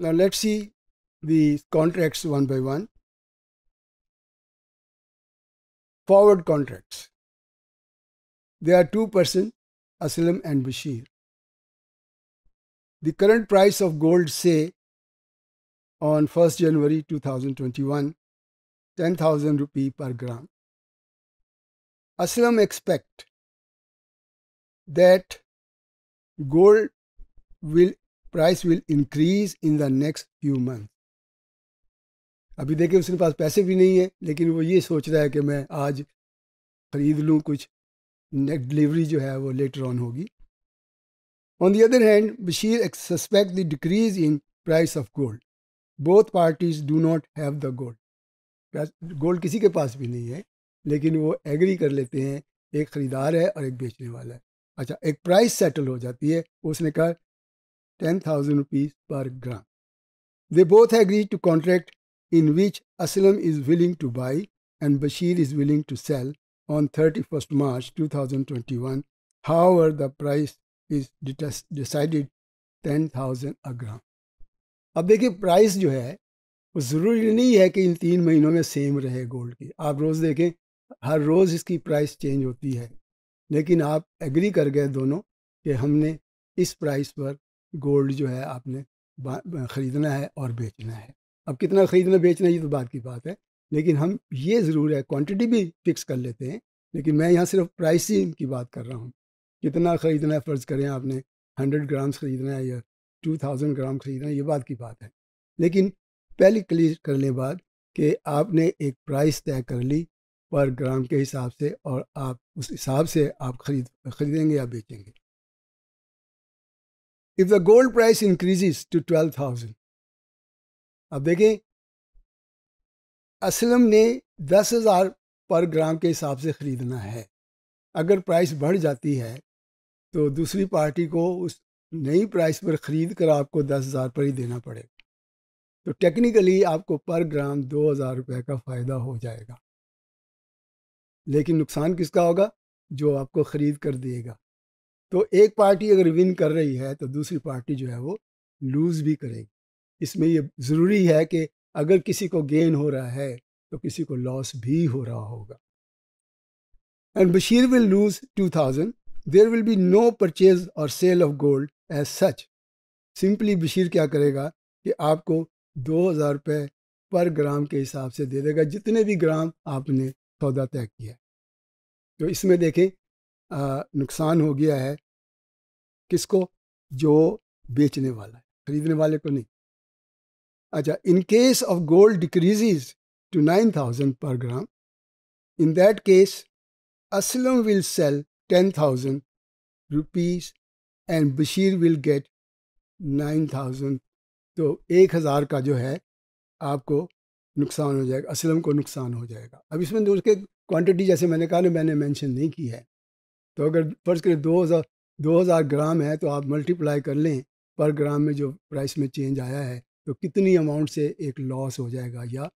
Now let's see the contracts one by one. Forward contracts. There are two persons, Aslam and Bashir. The current price of gold, say, on 1st January 2021, 10,000 rupee per gram. Aslam expect that gold will price will increase in the next few month अभी देखिए उसके पास पैसे भी नहीं है लेकिन वो ये सोच रहा है कि मैं आज ख़रीद लूँ कुछ नेक्स्ट डिलीवरी जो है वो लेटर ऑन होगी on the other hand Bashir suspect the decrease in price of gold both parties do not have the gold gold किसी के पास भी नहीं है लेकिन वो एग्री कर लेते हैं एक ख़रीदार है और एक बेचने वाला है अच्छा एक प्राइस सेटल हो जाती है उसने कहा 10,000 rupees per gram. They both agree to contract in which Aslam is willing to buy and Bashir is willing to sell on 31st March 2021. However, the price is decided 10,000 a gram. अब देखिए price जो है वो ज़रूरी नहीं है कि इन तीन महीनों में सेम रहे गोल्ड की आप रोज़ देखें हर रोज़ इसकी प्राइस चेंज होती है लेकिन आप एग्री कर गए दोनों कि हमने इस प्राइस पर गोल्ड जो है आपने ख़रीदना है और बेचना है अब कितना ख़रीदना बेचना ये तो बात की बात है लेकिन हम ये ज़रूर है क्वांटिटी भी फिक्स कर लेते हैं लेकिन मैं यहाँ सिर्फ प्राइसिंग की बात कर रहा हूँ कितना ख़रीदना है फ़र्ज़ करें आपने हंड्रेड ग्राम्स ख़रीदना है या टू थाउजेंड ग्राम ख़रीदना है ये बात की बात है लेकिन पहले क्लियर करने बाद कि आपने एक प्राइस तय कर ली पर ग्राम के हिसाब से और आप उस हिसाब से आप खरीद खरीदेंगे या बेचेंगे if the gold price increases to twelve thousand अब देखें असलम ने दस हज़ार पर ग्राम के हिसाब से ख़रीदना है अगर प्राइस बढ़ जाती है तो दूसरी पार्टी को उस नई प्राइस पर ख़रीद कर आपको दस हज़ार पर ही देना पड़ेगा तो टेक्निकली आपको पर ग्राम दो हज़ार रुपये का फ़ायदा हो जाएगा लेकिन नुकसान किसका होगा जो आपको ख़रीद कर देगा तो एक पार्टी अगर विन कर रही है तो दूसरी पार्टी जो है वो लूज़ भी करेगी इसमें ये ज़रूरी है कि अगर किसी को गेन हो रहा है तो किसी को लॉस भी हो रहा होगा and Bashir will lose two thousand there will be no purchase और sale of gold as such simply Bashir क्या करेगा कि आपको दो हज़ार रुपये पर ग्राम के हिसाब से दे देगा जितने भी ग्राम आपने सौदा तय किया तो इसमें देखें नुकसान हो गया है किसको जो बेचने वाला है खरीदने वाले को नहीं अच्छा in case of gold decreases per gram in that case Aslam will sell ten thousand rupees and Bashir will get nine thousand तो एक हज़ार का जो है आपको नुकसान हो जाएगा असलम को नुकसान हो जाएगा अब इसमें तो उसके क्वांटिटी जैसे मैंने कहा ना मैंने मेंशन नहीं की है तो अगर फर्ज करें दो हज़ार दो हज़ार ग्राम है तो आप मल्टीप्लाई कर लें पर ग्राम में जो प्राइस में चेंज आया है तो कितनी अमाउंट से एक लॉस हो जाएगा या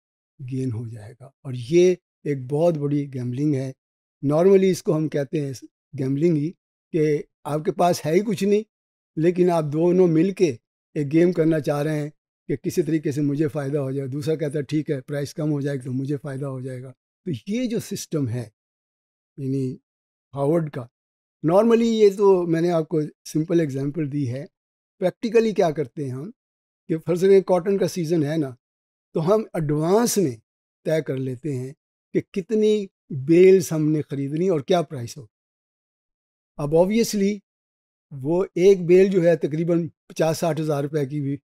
गेन हो जाएगा और ये एक बहुत बड़ी गैम्बलिंग है नॉर्मली इसको हम कहते हैं गैम्बलिंग ही कि आपके पास है ही कुछ नहीं लेकिन आप दोनों मिल के एक गेम करना चाह रहे हैं कि किसी तरीके से मुझे फ़ायदा हो जाए दूसरा कहता है ठीक है प्राइस कम हो जाएगा तो मुझे फ़ायदा हो जाएगा तो ये जो सिस्टम है यानी हार्वर्ड का नॉर्मली ये तो मैंने आपको सिंपल एग्जांपल दी है प्रैक्टिकली क्या करते हैं हम कि फर्ज करें कॉटन का सीज़न है ना तो हम एडवांस में तय कर लेते हैं कि कितनी बेल्स हमने ख़रीदनी और क्या प्राइस होगी अब ऑब्वियसली वो एक बेल जो है तकरीबन पचास साठ हज़ार रुपये की भी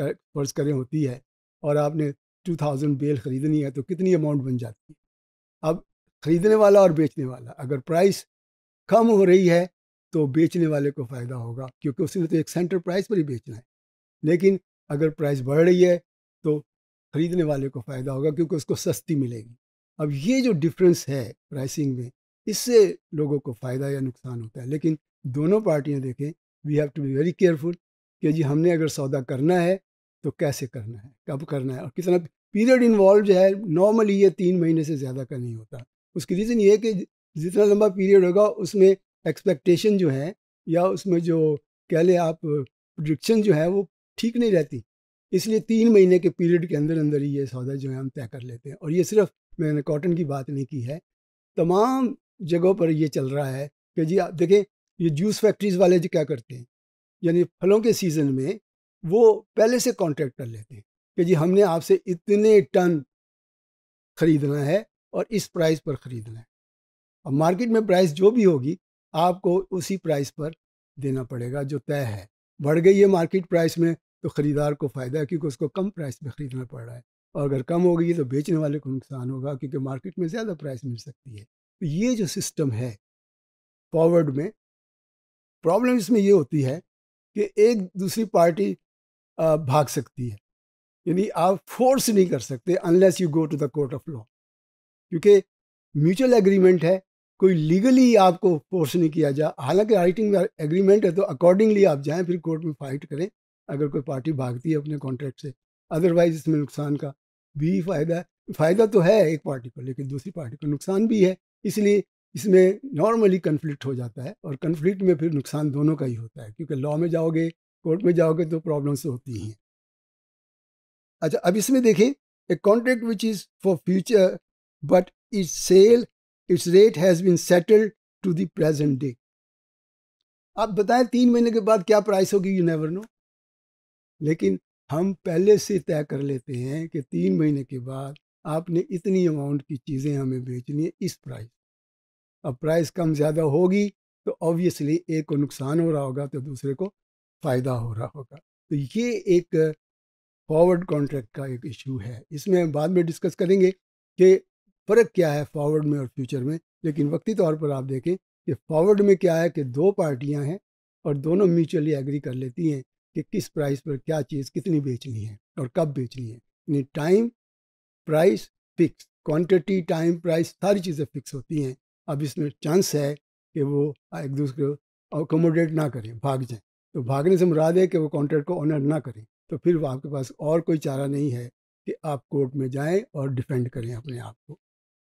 फर्ज करें होती है और आपने टू थाउजेंड बेल ख़रीदनी है तो कितनी अमाउंट बन जाती है अब ख़रीदने वाला और बेचने वाला अगर प्राइस कम हो रही है तो बेचने वाले को फ़ायदा होगा क्योंकि उसने तो एक सेंटर प्राइस पर ही बेचना है लेकिन अगर प्राइस बढ़ रही है तो ख़रीदने वाले को फ़ायदा होगा क्योंकि उसको सस्ती मिलेगी अब ये जो डिफरेंस है प्राइसिंग में इससे लोगों को फ़ायदा या नुकसान होता है लेकिन दोनों पार्टियाँ देखें we have to be very careful कि जी हमने अगर सौदा करना है तो कैसे करना है कब करना है और कितना पीरियड इन्वॉल्व जो है नॉर्मली ये तीन महीने से ज़्यादा का नहीं होता उसकी रीज़न ये है कि जितना लंबा पीरियड होगा उसमें एक्सपेक्टेशन जो है या उसमें जो कह लें आप प्रोडिक्शन जो है वो ठीक नहीं रहती इसलिए तीन महीने के पीरियड के अंदर अंदर ही ये सौदा जो है हम तय कर लेते हैं और ये सिर्फ मैंने कॉटन की बात नहीं की है तमाम जगहों पर ये चल रहा है कि जी आप देखें ये जूस फैक्ट्रीज़ वाले जो क्या करते हैं यानी फलों के सीज़न में वो पहले से कॉन्ट्रैक्ट कर लेते हैं कि जी हमने आपसे इतने टन ख़रीदना है और इस प्राइस पर ख़रीदना है और मार्केट में प्राइस जो भी होगी आपको उसी प्राइस पर देना पड़ेगा जो तय है बढ़ गई है मार्केट प्राइस में तो ख़रीदार को फ़ायदा है क्योंकि उसको कम प्राइस में ख़रीदना पड़ रहा है और अगर कम हो गई तो बेचने वाले को नुकसान होगा क्योंकि मार्केट में ज़्यादा प्राइस मिल सकती है तो ये जो सिस्टम है फॉरवर्ड में प्रॉब्लम इसमें ये होती है कि एक दूसरी पार्टी भाग सकती है यानी आप फोर्स नहीं कर सकते unless you go to the court of law क्योंकि म्यूचुअल एग्रीमेंट है कोई लीगली आपको फोर्स नहीं किया जा हालांकि राइटिंग एग्रीमेंट है तो अकॉर्डिंगली आप जाएं फिर कोर्ट में फाइट करें अगर कोई पार्टी भागती है अपने कॉन्ट्रैक्ट से अदरवाइज इसमें नुकसान का भी फायदा फायदा तो है एक पार्टी को लेकिन दूसरी पार्टी को नुकसान भी है इसलिए इसमें नॉर्मली कन्फ्लिक्ट हो जाता है और कन्फ्लिक्ट में फिर नुकसान दोनों का ही होता है क्योंकि लॉ में जाओगे कोर्ट में जाओगे तो प्रॉब्लम्स तो होती हैं अच्छा अब इसमें देखें a contract which is for future but is sale its rate has been settled to the present day आप बताएं तीन महीने के बाद क्या प्राइस होगी यू नेवर नो लेकिन हम पहले से तय कर लेते हैं कि तीन महीने के बाद आपने इतनी अमाउंट की चीज़ें हमें बेचनी है इस प्राइस अब प्राइस कम ज़्यादा होगी तो ऑब्वियसली एक को नुकसान हो रहा होगा तो दूसरे को फ़ायदा हो रहा होगा तो ये एक फॉरवर्ड कॉन्ट्रैक्ट का एक इशू है इसमें हम बाद में डिस्कस करेंगे कि फ़र्क क्या है फॉरवर्ड में और फ्यूचर में लेकिन वक्ती तौर पर आप देखें कि फॉरवर्ड में क्या है कि दो पार्टियां हैं और दोनों म्यूचुअली एग्री कर लेती हैं कि किस प्राइस पर क्या चीज़ कितनी बेचनी है और कब बेचनी है यानी time price fix quantity time price सारी चीज़ें फिक्स होती हैं अब इसमें चांस है कि वो एक दूसरे को अकोमोडेट ना करें भाग जाएं तो भागने से मुराद है कि वो कॉन्ट्रैक्ट को ऑनर ना करें तो फिर वो आपके पास और कोई चारा नहीं है कि आप कोर्ट में जाएं और डिफेंड करें अपने आप को